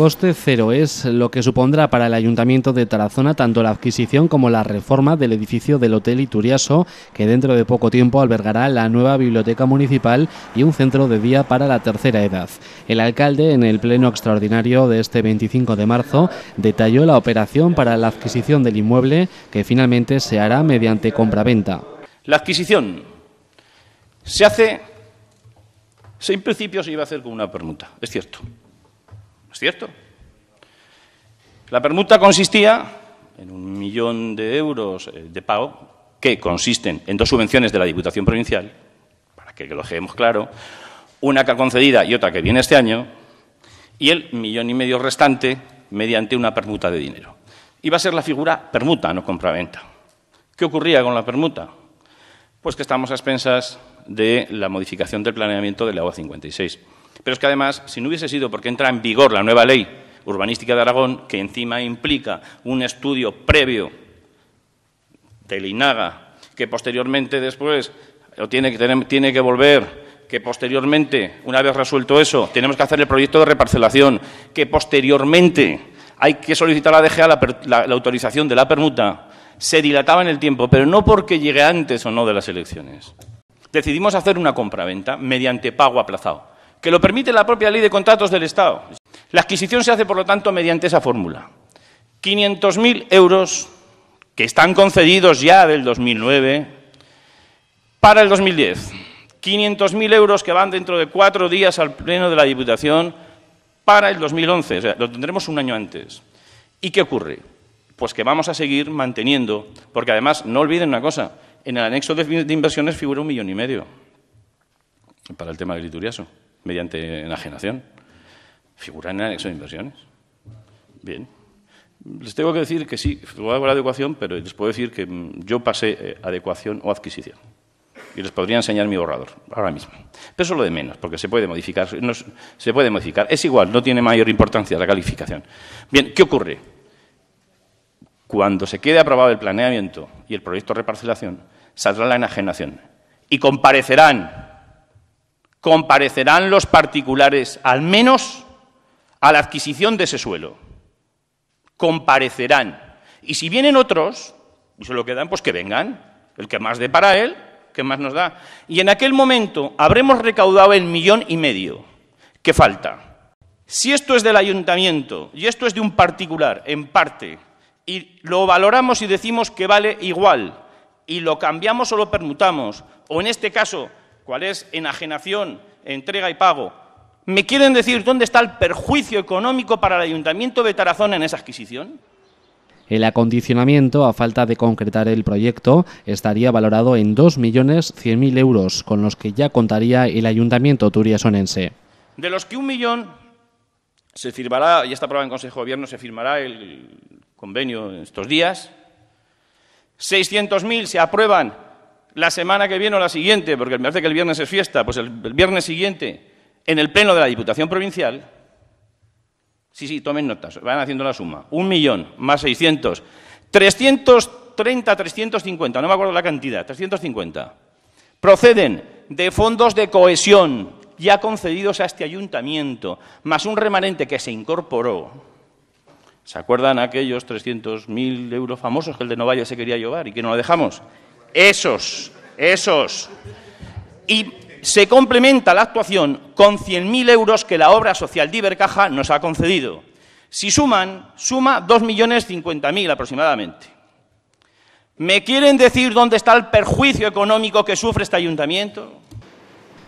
coste cero es lo que supondrá para el Ayuntamiento de Tarazona tanto la adquisición como la reforma del edificio del Hotel Ituriaso, que dentro de poco tiempo albergará la nueva biblioteca municipal y un centro de día para la tercera edad. El alcalde, en el pleno extraordinario de este 25 de marzo, detalló la operación para la adquisición del inmueble, que finalmente se hará mediante compraventa. La adquisición se hace, en principio se iba a hacer con una permuta, es cierto cierto. La permuta consistía en un millón de euros eh, de pago que consisten en dos subvenciones de la Diputación Provincial, para que lo dejemos claro, una que ha concedida y otra que viene este año, y el millón y medio restante mediante una permuta de dinero. Iba a ser la figura permuta, no compraventa. ¿Qué ocurría con la permuta? Pues que estamos a expensas de la modificación del planeamiento de la OA 56. Pero es que además, si no hubiese sido porque entra en vigor la nueva ley urbanística de Aragón, que encima implica un estudio previo de INAGA, que posteriormente después tiene, que, volver que posteriormente, una vez resuelto eso, tenemos que hacer el proyecto de reparcelación, que posteriormente hay que solicitar a la DGA la, la, autorización de la permuta, se dilataba en el tiempo, pero no porque llegue antes o no de las elecciones. Decidimos hacer una compraventa mediante pago aplazado que lo permite la propia ley de contratos del Estado. La adquisición se hace, por lo tanto, mediante esa fórmula. 500.000 euros que están concedidos ya del 2009 para el 2010. 500.000 euros que van dentro de cuatro días al Pleno de la Diputación para el 2011. O sea, lo tendremos un año antes. ¿Y qué ocurre? Pues que vamos a seguir manteniendo, porque además, no olviden una cosa, en el anexo de inversiones figura un millón y medio para el tema griturioso mediante enajenación. figuran en el anexo de inversiones. Bien. Les tengo que decir que sí, hago la adecuación, pero les puedo decir que mm, yo pasé eh, adecuación o adquisición. Y les podría enseñar mi borrador, ahora mismo. Pero eso lo de menos, porque se puede modificar. se puede modificar. Es igual, no tiene mayor importancia la calificación. Bien, ¿qué ocurre? Cuando se quede aprobado el planeamiento y el proyecto de reparcelación, saldrá la enajenación. Y comparecerán comparecerán los particulares, al menos a la adquisición de ese suelo. Comparecerán. Y si vienen otros, y se lo quedan, pues que vengan. El que más dé para él, que más nos da. Y en aquel momento habremos recaudado el millón y medio que falta. Si esto es del ayuntamiento y esto es de un particular, en parte, y lo valoramos y decimos que vale igual, y lo cambiamos o lo permutamos, o en este caso ...cuál es enajenación, entrega y pago, ¿me quieren decir dónde está el perjuicio económico para el Ayuntamiento de Tarazona en esa adquisición? El acondicionamiento, a falta de concretar el proyecto, estaría valorado en 2.100.000 euros, con los que ya contaría el Ayuntamiento turiasonense. De los que un millón se firmará, y está aprobado en Consejo de Gobierno, se firmará el convenio en estos días. 600.000 se aprueban la semana que viene o la siguiente, porque me parece que el viernes es fiesta, pues el, viernes siguiente, en el pleno de la Diputación Provincial, sí, sí, tomen notas, van haciendo la suma, un millón más 600, 330, 350, no me acuerdo la cantidad, 350, proceden de fondos de cohesión ya concedidos a este ayuntamiento, más un remanente que se incorporó. ¿Se acuerdan aquellos 300.000 euros famosos que el de Novalle se quería llevar y que no lo dejamos? Esos, esos. Y se complementa la actuación con 100.000 euros que la obra social de Ibercaja nos ha concedido. Si suman, suma 2.050.000 aproximadamente. ¿Me quieren decir dónde está el perjuicio económico que sufre este ayuntamiento?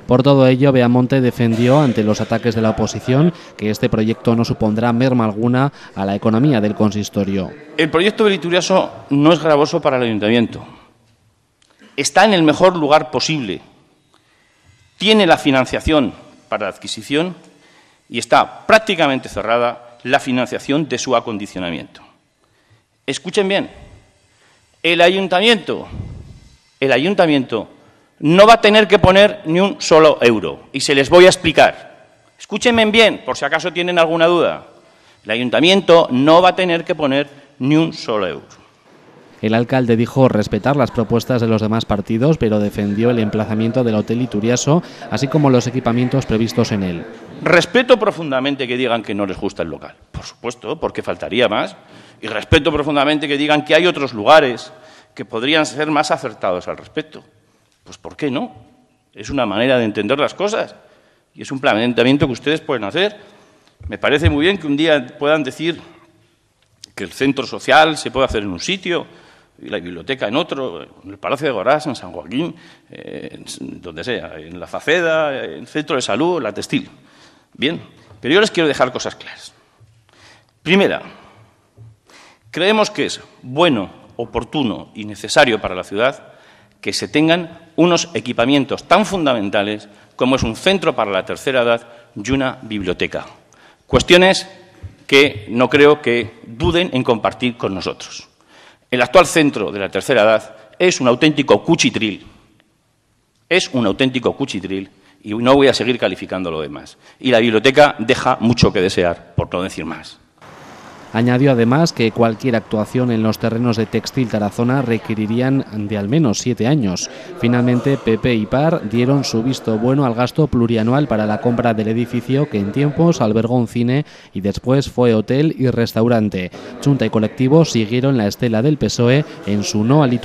Por todo ello, Beamonte defendió ante los ataques de la oposición que este proyecto no supondrá merma alguna a la economía del consistorio. El proyecto veriturioso no es gravoso para el ayuntamiento está en el mejor lugar posible, tiene la financiación para la adquisición y está prácticamente cerrada la financiación de su acondicionamiento. Escuchen bien, el ayuntamiento, el ayuntamiento no va a tener que poner ni un solo euro y se les voy a explicar. Escúchenme bien, por si acaso tienen alguna duda. El ayuntamiento no va a tener que poner ni un solo euro. El alcalde dijo respetar las propuestas de los demás partidos, pero defendió el emplazamiento del Hotel Ituriaso, así como los equipamientos previstos en él. Respeto profundamente que digan que no les gusta el local, por supuesto, porque faltaría más. Y respeto profundamente que digan que hay otros lugares que podrían ser más acertados al respecto. Pues ¿por qué no? Es una manera de entender las cosas y es un planteamiento que ustedes pueden hacer. Me parece muy bien que un día puedan decir que el centro social se puede hacer en un sitio, la biblioteca en otro, en el Palacio de Gorás, en San Joaquín, eh, donde sea, en la Faceda, en el Centro de Salud, la Textil. Bien, pero yo les quiero dejar cosas claras. Primera, creemos que es bueno, oportuno y necesario para la ciudad que se tengan unos equipamientos tan fundamentales como es un centro para la tercera edad y una biblioteca. Cuestiones que no creo que duden en compartir con nosotros el actual centro de la tercera edad es un auténtico cuchitril. Es un auténtico cuchitril y no voy a seguir calificando lo demás. Y la biblioteca deja mucho que desear, por no decir más. Añadió además que cualquier actuación en los terrenos de Textil Tarazona requerirían de al menos siete años. Finalmente, PP y PAR dieron su visto bueno al gasto plurianual para la compra del edificio que en tiempos albergó un cine y después fue hotel y restaurante. Junta y colectivo siguieron la estela del PSOE en su no al